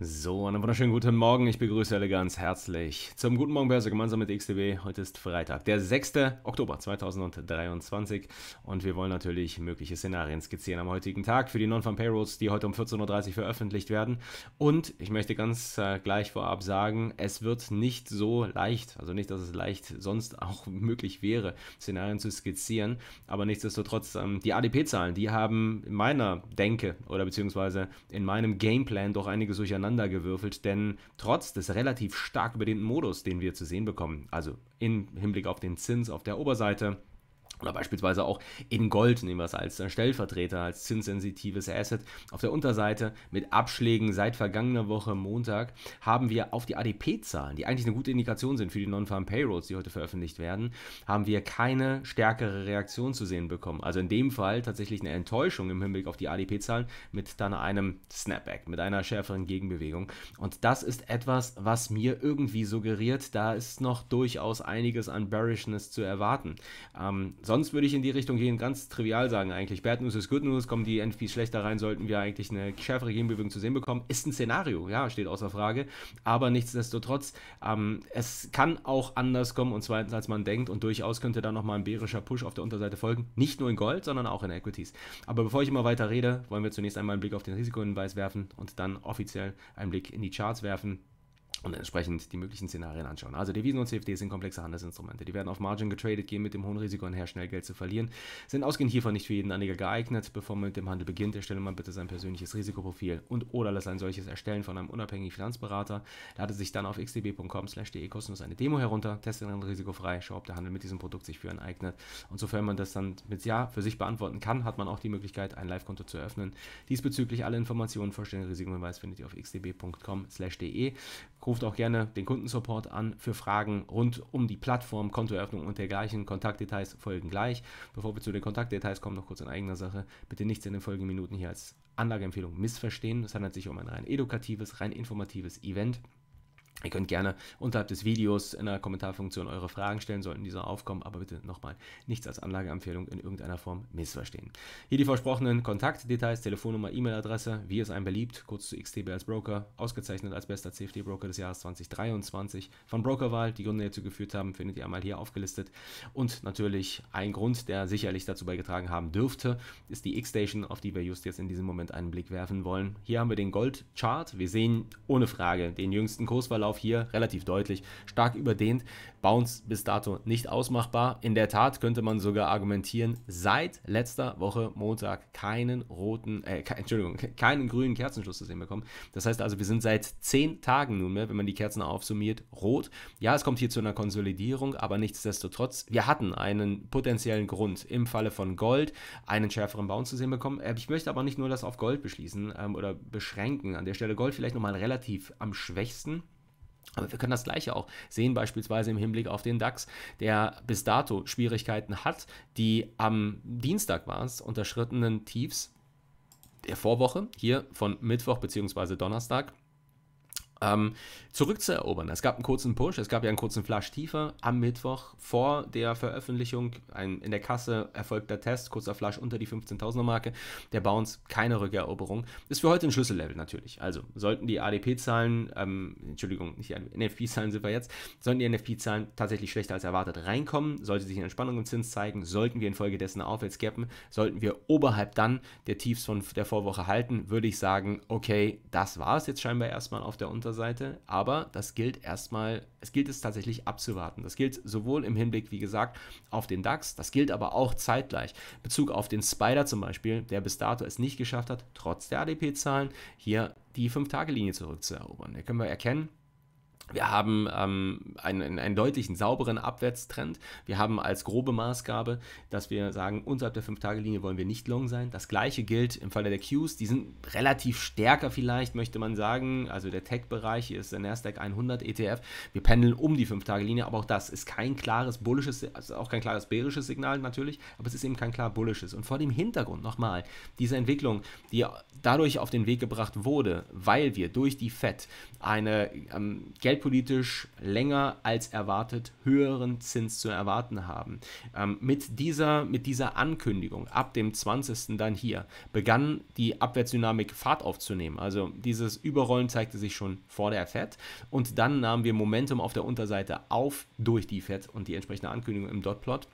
So, einen wunderschönen guten Morgen. Ich begrüße alle ganz herzlich zum Guten Morgen Börse gemeinsam mit XTB. Heute ist Freitag, der 6. Oktober 2023 und wir wollen natürlich mögliche Szenarien skizzieren am heutigen Tag für die Non-Farm-Payrolls, die heute um 14.30 Uhr veröffentlicht werden. Und ich möchte ganz äh, gleich vorab sagen, es wird nicht so leicht, also nicht, dass es leicht sonst auch möglich wäre, Szenarien zu skizzieren, aber nichtsdestotrotz, ähm, die ADP-Zahlen, die haben in meiner Denke oder beziehungsweise in meinem Gameplan doch einiges durcheinander durcheinandergewürfelt, denn trotz des relativ stark überdehnten Modus, den wir zu sehen bekommen, also im Hinblick auf den Zins auf der Oberseite, oder beispielsweise auch in Gold nehmen wir es als äh, Stellvertreter, als zinssensitives Asset. Auf der Unterseite mit Abschlägen seit vergangener Woche Montag haben wir auf die ADP-Zahlen, die eigentlich eine gute Indikation sind für die Non-Farm Payrolls, die heute veröffentlicht werden, haben wir keine stärkere Reaktion zu sehen bekommen. Also in dem Fall tatsächlich eine Enttäuschung im Hinblick auf die ADP-Zahlen mit dann einem Snapback, mit einer schärferen Gegenbewegung. Und das ist etwas, was mir irgendwie suggeriert, da ist noch durchaus einiges an Bearishness zu erwarten. Ähm, sonst würde ich in die Richtung gehen, ganz trivial sagen eigentlich. Bad News ist Good News, kommen die NFPs schlechter rein, sollten wir eigentlich eine schärfere Gegenbewegung zu sehen bekommen. Ist ein Szenario, ja, steht außer Frage. Aber nichtsdestotrotz, ähm, es kann auch anders kommen und zweitens, als man denkt. Und durchaus könnte da nochmal ein bärischer Push auf der Unterseite folgen. Nicht nur in Gold, sondern auch in Equities. Aber bevor ich immer weiter rede, wollen wir zunächst einmal einen Blick auf den Risikohinweis werfen und dann offiziell einen Blick in die Charts werfen und entsprechend die möglichen Szenarien anschauen. Also Devisen und CFDs sind komplexe Handelsinstrumente. Die werden auf Margin getradet, gehen mit dem hohen Risiko einher, schnell Geld zu verlieren, sind ausgehend hiervon nicht für jeden Anleger geeignet. Bevor man mit dem Handel beginnt, erstelle man bitte sein persönliches Risikoprofil und oder lass ein solches erstellen von einem unabhängigen Finanzberater. Lade sich dann auf xdb.com/de kostenlos eine Demo herunter, teste dann risikofrei, schau, ob der Handel mit diesem Produkt sich für einen eignet. Und sofern man das dann mit Ja für sich beantworten kann, hat man auch die Möglichkeit, ein Live-Konto zu eröffnen. Diesbezüglich alle Informationen, vollständigen Risikohinweis findet ihr auf xdb.com/de. Ruft auch gerne den Kundensupport an für Fragen rund um die Plattform, Kontoeröffnung und dergleichen. Kontaktdetails folgen gleich. Bevor wir zu den Kontaktdetails kommen, noch kurz in eigener Sache. Bitte nichts in den folgenden Minuten hier als Anlageempfehlung missverstehen. Es handelt sich um ein rein edukatives, rein informatives Event. Ihr könnt gerne unterhalb des Videos in der Kommentarfunktion eure Fragen stellen, sollten diese aufkommen, aber bitte nochmal nichts als Anlageempfehlung in irgendeiner Form missverstehen. Hier die versprochenen Kontaktdetails, Telefonnummer, E-Mail-Adresse, wie es einem beliebt, kurz zu XTB als Broker, ausgezeichnet als bester CFD-Broker des Jahres 2023 von Brokerwahl. Die Gründe, die dazu geführt haben, findet ihr einmal hier aufgelistet. Und natürlich ein Grund, der sicherlich dazu beigetragen haben dürfte, ist die X-Station, auf die wir just jetzt in diesem Moment einen Blick werfen wollen. Hier haben wir den Gold-Chart. Wir sehen ohne Frage den jüngsten Kursverlauf Lauf hier relativ deutlich, stark überdehnt. Bounce bis dato nicht ausmachbar. In der Tat könnte man sogar argumentieren, seit letzter Woche Montag keinen roten, äh, Entschuldigung, keinen grünen Kerzenschluss zu sehen bekommen. Das heißt also, wir sind seit zehn Tagen nunmehr, wenn man die Kerzen aufsummiert, rot. Ja, es kommt hier zu einer Konsolidierung, aber nichtsdestotrotz, wir hatten einen potenziellen Grund im Falle von Gold, einen schärferen Bounce zu sehen bekommen. Äh, ich möchte aber nicht nur das auf Gold beschließen ähm, oder beschränken. An der Stelle Gold vielleicht nochmal relativ am schwächsten. Aber wir können das gleiche auch sehen, beispielsweise im Hinblick auf den DAX, der bis dato Schwierigkeiten hat, die am Dienstag waren es, unterschrittenen Tiefs der Vorwoche, hier von Mittwoch bzw. Donnerstag, ähm, zurückzuerobern. Es gab einen kurzen Push, es gab ja einen kurzen Flash tiefer am Mittwoch vor der Veröffentlichung. Ein in der Kasse erfolgter Test, kurzer Flash unter die 15.000er Marke. Der Bounce, keine Rückeroberung. Ist für heute ein Schlüssellevel natürlich. Also sollten die ADP-Zahlen, ähm, Entschuldigung, nicht die NFP-Zahlen sind wir jetzt, sollten die NFP-Zahlen tatsächlich schlechter als erwartet reinkommen, sollte sich eine Entspannung im Zins zeigen, sollten wir infolgedessen aufwärts gappen, sollten wir oberhalb dann der Tiefs von der Vorwoche halten, würde ich sagen, okay, das war es jetzt scheinbar erstmal auf der Unter Seite. Aber das gilt erstmal, es gilt es tatsächlich abzuwarten. Das gilt sowohl im Hinblick, wie gesagt, auf den DAX, das gilt aber auch zeitgleich. Bezug auf den Spider zum Beispiel, der bis dato es nicht geschafft hat, trotz der ADP-Zahlen hier die 5-Tage-Linie zurückzuerobern. Da können wir erkennen, wir haben ähm, einen, einen deutlichen, sauberen Abwärtstrend. Wir haben als grobe Maßgabe, dass wir sagen, unterhalb der 5-Tage-Linie wollen wir nicht long sein. Das gleiche gilt im Falle der Qs. Die sind relativ stärker vielleicht, möchte man sagen. Also der Tech-Bereich, hier ist der NASDAQ 100 ETF. Wir pendeln um die 5-Tage-Linie, aber auch das ist kein klares bullisches, also auch kein klares bärisches Signal natürlich, aber es ist eben kein klar bullisches. Und vor dem Hintergrund nochmal, diese Entwicklung, die dadurch auf den Weg gebracht wurde, weil wir durch die FED eine ähm, Geld geldpolitisch länger als erwartet höheren Zins zu erwarten haben. Ähm, mit, dieser, mit dieser Ankündigung ab dem 20. dann hier begann die Abwärtsdynamik Fahrt aufzunehmen. Also dieses Überrollen zeigte sich schon vor der FED und dann nahmen wir Momentum auf der Unterseite auf durch die FED und die entsprechende Ankündigung im Dotplot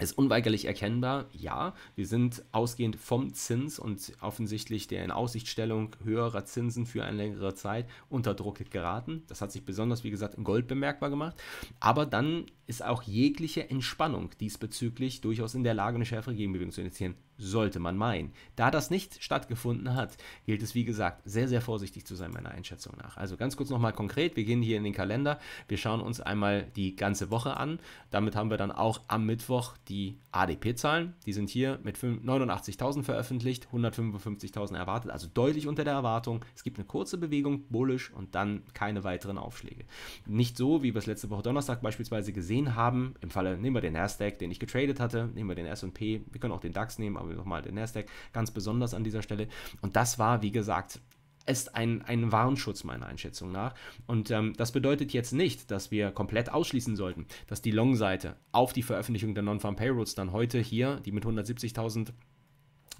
ist unweigerlich erkennbar, ja, wir sind ausgehend vom Zins und offensichtlich der in Aussichtstellung höherer Zinsen für eine längere Zeit unter Druck geraten. Das hat sich besonders, wie gesagt, im Gold bemerkbar gemacht. Aber dann ist auch jegliche Entspannung diesbezüglich durchaus in der Lage, eine schärfere Gegenbewegung zu initiieren sollte man meinen. Da das nicht stattgefunden hat, gilt es, wie gesagt, sehr, sehr vorsichtig zu sein, meiner Einschätzung nach. Also ganz kurz nochmal konkret, wir gehen hier in den Kalender, wir schauen uns einmal die ganze Woche an. Damit haben wir dann auch am Mittwoch die ADP-Zahlen. Die sind hier mit 89.000 veröffentlicht, 155.000 erwartet, also deutlich unter der Erwartung. Es gibt eine kurze Bewegung, bullisch und dann keine weiteren Aufschläge. Nicht so, wie wir es letzte Woche Donnerstag beispielsweise gesehen haben. Im Falle, nehmen wir den Nasdaq, den ich getradet hatte, nehmen wir den S&P, wir können auch den DAX nehmen, nochmal der Nasdaq ganz besonders an dieser Stelle. Und das war, wie gesagt, ist ein, ein Warnschutz meiner Einschätzung nach. Und ähm, das bedeutet jetzt nicht, dass wir komplett ausschließen sollten, dass die Long-Seite auf die Veröffentlichung der Non-Farm Payrolls dann heute hier, die mit 170.000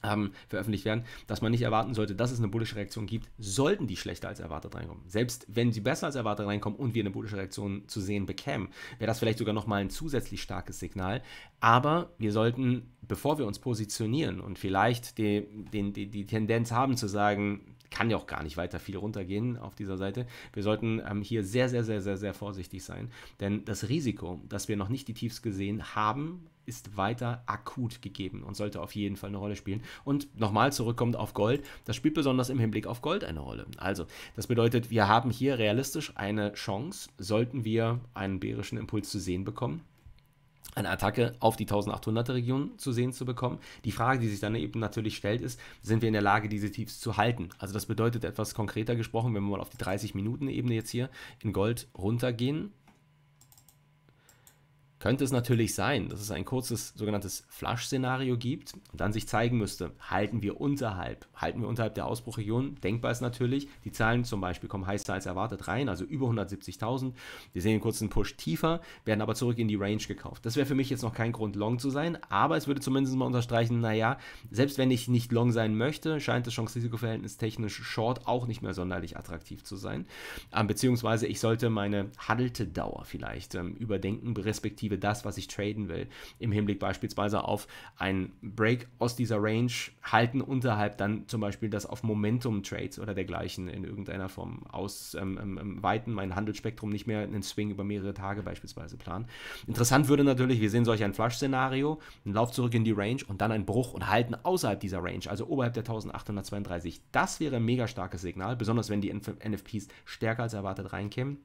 ähm, veröffentlicht werden, dass man nicht erwarten sollte, dass es eine bullische Reaktion gibt, sollten die schlechter als erwartet reinkommen. Selbst wenn sie besser als erwartet reinkommen und wir eine bullische Reaktion zu sehen bekämen, wäre das vielleicht sogar nochmal ein zusätzlich starkes Signal. Aber wir sollten, bevor wir uns positionieren und vielleicht die, die, die, die Tendenz haben zu sagen, kann ja auch gar nicht weiter viel runtergehen auf dieser Seite. Wir sollten ähm, hier sehr, sehr, sehr, sehr, sehr vorsichtig sein, denn das Risiko, dass wir noch nicht die Tiefs gesehen haben, ist weiter akut gegeben und sollte auf jeden Fall eine Rolle spielen. Und nochmal zurückkommend auf Gold, das spielt besonders im Hinblick auf Gold eine Rolle. Also, das bedeutet, wir haben hier realistisch eine Chance, sollten wir einen bärischen Impuls zu sehen bekommen, eine Attacke auf die 1800er Region zu sehen zu bekommen. Die Frage, die sich dann eben natürlich stellt, ist, sind wir in der Lage, diese Tiefs zu halten? Also das bedeutet etwas konkreter gesprochen, wenn wir mal auf die 30 Minuten Ebene jetzt hier in Gold runtergehen, könnte es natürlich sein, dass es ein kurzes sogenanntes flush szenario gibt und dann sich zeigen müsste, halten wir unterhalb, halten wir unterhalb der Ausbruchregion, denkbar ist natürlich, die Zahlen zum Beispiel kommen heißer als erwartet rein, also über 170.000, wir sehen einen kurzen Push tiefer, werden aber zurück in die Range gekauft. Das wäre für mich jetzt noch kein Grund, long zu sein, aber es würde zumindest mal unterstreichen, naja, selbst wenn ich nicht long sein möchte, scheint das Chance-Risiko-Verhältnis technisch short auch nicht mehr sonderlich attraktiv zu sein, ähm, beziehungsweise ich sollte meine Haltedauer vielleicht ähm, überdenken, respektive respektive das, was ich traden will, im Hinblick beispielsweise auf einen Break aus dieser Range halten, unterhalb dann zum Beispiel das auf Momentum-Trades oder dergleichen in irgendeiner Form aus ähm, ähm, ähm, weiten, mein Handelsspektrum nicht mehr einen Swing über mehrere Tage beispielsweise planen. Interessant würde natürlich, wir sehen solch ein Flush-Szenario, einen Lauf zurück in die Range und dann einen Bruch und halten außerhalb dieser Range, also oberhalb der 1832. Das wäre ein mega starkes Signal, besonders wenn die NFPs stärker als erwartet reinkämen.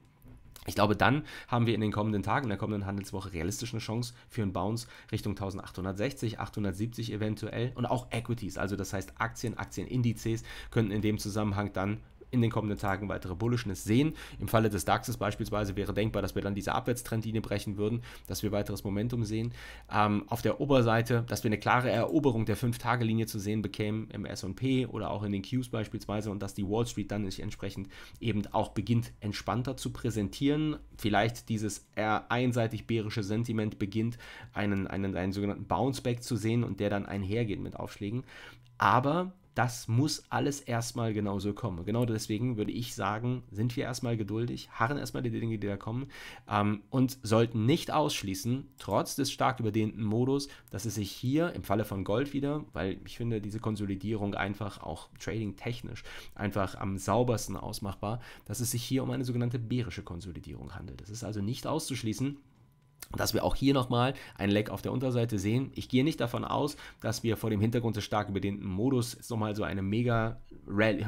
Ich glaube, dann haben wir in den kommenden Tagen, in der kommenden Handelswoche realistisch eine Chance für einen Bounce Richtung 1860, 870 eventuell und auch Equities. Also das heißt Aktien, Aktienindizes könnten in dem Zusammenhang dann in den kommenden Tagen weitere Bullishness sehen. Im Falle des DAXes beispielsweise wäre denkbar, dass wir dann diese Abwärtstrendlinie brechen würden, dass wir weiteres Momentum sehen. Ähm, auf der Oberseite, dass wir eine klare Eroberung der 5-Tage-Linie zu sehen bekämen im S&P oder auch in den Qs beispielsweise und dass die Wall Street dann sich entsprechend eben auch beginnt, entspannter zu präsentieren. Vielleicht dieses eher einseitig bärische Sentiment beginnt, einen, einen, einen sogenannten Bounceback zu sehen und der dann einhergeht mit Aufschlägen. Aber das muss alles erstmal genauso kommen. Genau deswegen würde ich sagen, sind wir erstmal geduldig, harren erstmal die Dinge, die da kommen ähm, und sollten nicht ausschließen, trotz des stark überdehnten Modus, dass es sich hier im Falle von Gold wieder, weil ich finde diese Konsolidierung einfach auch trading-technisch einfach am saubersten ausmachbar, dass es sich hier um eine sogenannte bärische Konsolidierung handelt. Es ist also nicht auszuschließen, dass wir auch hier nochmal ein Leck auf der Unterseite sehen. Ich gehe nicht davon aus, dass wir vor dem Hintergrund des stark überdehnten Modus nochmal so eine mega Rally,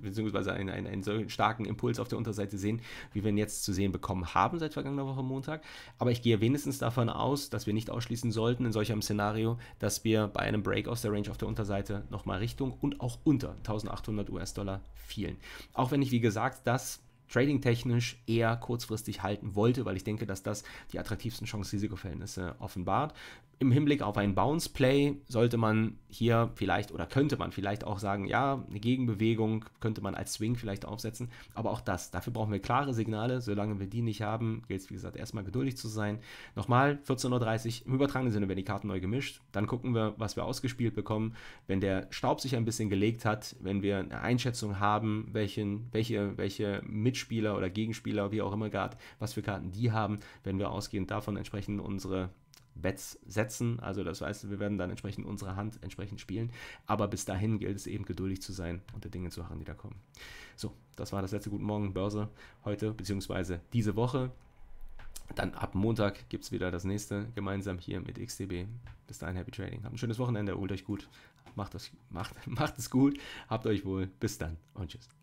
beziehungsweise einen, einen, einen solchen starken Impuls auf der Unterseite sehen, wie wir ihn jetzt zu sehen bekommen haben seit vergangener Woche Montag. Aber ich gehe wenigstens davon aus, dass wir nicht ausschließen sollten in solch einem Szenario, dass wir bei einem Break aus der Range auf der Unterseite nochmal Richtung und auch unter 1800 US-Dollar fielen. Auch wenn ich, wie gesagt, das trading-technisch eher kurzfristig halten wollte, weil ich denke, dass das die attraktivsten Chancen-Risikoverhältnisse äh, offenbart im Hinblick auf ein Bounce Play sollte man hier vielleicht oder könnte man vielleicht auch sagen, ja, eine Gegenbewegung könnte man als Swing vielleicht aufsetzen, aber auch das, dafür brauchen wir klare Signale, solange wir die nicht haben, gilt es wie gesagt erstmal geduldig zu sein. Nochmal 14.30 Uhr, im übertragenen Sinne werden die Karten neu gemischt, dann gucken wir, was wir ausgespielt bekommen, wenn der Staub sich ein bisschen gelegt hat, wenn wir eine Einschätzung haben, welchen, welche, welche Mitspieler oder Gegenspieler, wie auch immer gerade, was für Karten die haben, werden wir ausgehend davon entsprechend unsere Bets setzen. Also das heißt, wir werden dann entsprechend unsere Hand entsprechend spielen. Aber bis dahin gilt es eben geduldig zu sein und die Dinge zu harren, die da kommen. So, das war das letzte Guten Morgen Börse heute, beziehungsweise diese Woche. Dann ab Montag gibt es wieder das nächste gemeinsam hier mit XTB. Bis dahin, happy trading. Habt ein schönes Wochenende, holt euch gut, macht, euch, macht, macht es gut, habt euch wohl. Bis dann und tschüss.